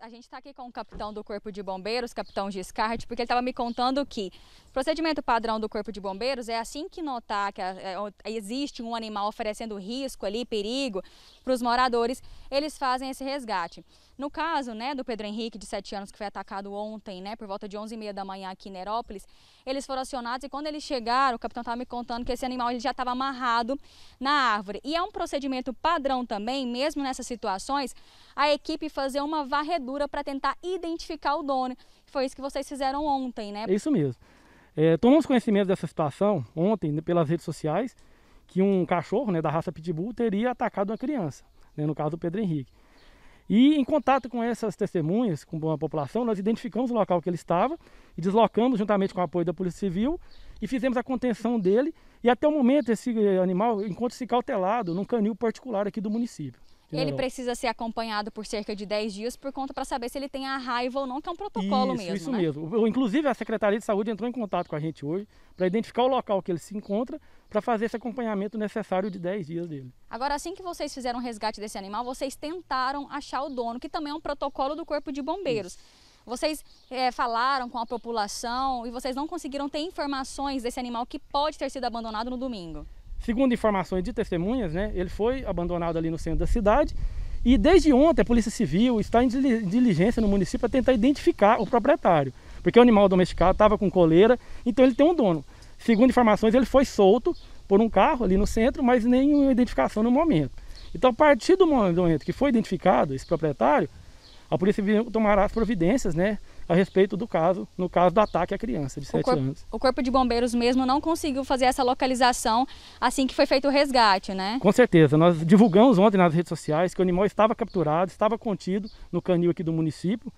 a gente está aqui com o capitão do Corpo de Bombeiros, capitão Giscard, porque ele estava me contando que o procedimento padrão do Corpo de Bombeiros é assim que notar que é, existe um animal oferecendo risco ali, perigo para os moradores, eles fazem esse resgate. No caso né, do Pedro Henrique, de 7 anos, que foi atacado ontem, né, por volta de 11h30 da manhã aqui em Nerópolis, eles foram acionados e quando eles chegaram, o capitão estava me contando que esse animal ele já estava amarrado na árvore. E é um procedimento padrão também, mesmo nessas situações, a equipe fazer uma varredura para tentar identificar o dono. Foi isso que vocês fizeram ontem, né? É isso mesmo. É, tomamos conhecimento dessa situação ontem né, pelas redes sociais que um cachorro né, da raça Pitbull teria atacado uma criança, né, no caso do Pedro Henrique. E em contato com essas testemunhas, com a população, nós identificamos o local que ele estava e deslocamos juntamente com o apoio da Polícia Civil e fizemos a contenção dele. E até o momento esse animal encontra-se cautelado num canil particular aqui do município. Ele precisa ser acompanhado por cerca de 10 dias por conta para saber se ele tem a raiva ou não, que é um protocolo isso, mesmo. Isso né? mesmo. Inclusive, a Secretaria de Saúde entrou em contato com a gente hoje para identificar o local que ele se encontra para fazer esse acompanhamento necessário de 10 dias dele. Agora, assim que vocês fizeram o resgate desse animal, vocês tentaram achar o dono, que também é um protocolo do Corpo de Bombeiros. Isso. Vocês é, falaram com a população e vocês não conseguiram ter informações desse animal que pode ter sido abandonado no domingo. Segundo informações de testemunhas, né, ele foi abandonado ali no centro da cidade. E desde ontem a Polícia Civil está em diligência no município para tentar identificar o proprietário, porque o animal domesticado estava com coleira, então ele tem um dono. Segundo informações, ele foi solto por um carro ali no centro, mas nenhuma identificação no momento. Então, a partir do momento que foi identificado esse proprietário, a Polícia tomará as providências, né, a respeito do caso, no caso do ataque à criança de 7 anos. O Corpo de Bombeiros mesmo não conseguiu fazer essa localização assim que foi feito o resgate, né? Com certeza. Nós divulgamos ontem nas redes sociais que o animal estava capturado, estava contido no canil aqui do município,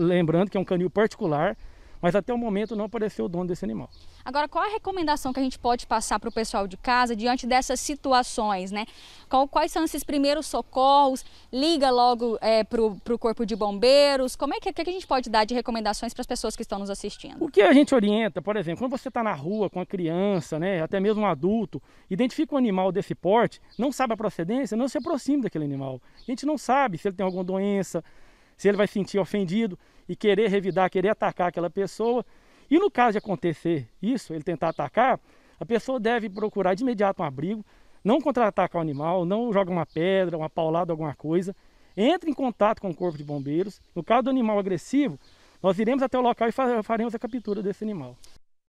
lembrando que é um canil particular, mas até o momento não apareceu o dono desse animal. Agora, qual a recomendação que a gente pode passar para o pessoal de casa diante dessas situações, né? Quais são esses primeiros socorros? Liga logo é, para o corpo de bombeiros. Como é que, que a gente pode dar de recomendações para as pessoas que estão nos assistindo? O que a gente orienta, por exemplo, quando você está na rua com a criança, né, até mesmo um adulto, identifica um animal desse porte, não sabe a procedência, não se aproxime daquele animal. A gente não sabe se ele tem alguma doença, se ele vai sentir ofendido e querer revidar, querer atacar aquela pessoa. E no caso de acontecer isso, ele tentar atacar, a pessoa deve procurar de imediato um abrigo, não contra-atacar o animal, não joga uma pedra, uma paulada, alguma coisa. Entre em contato com o corpo de bombeiros. No caso do animal agressivo, nós iremos até o local e faremos a captura desse animal.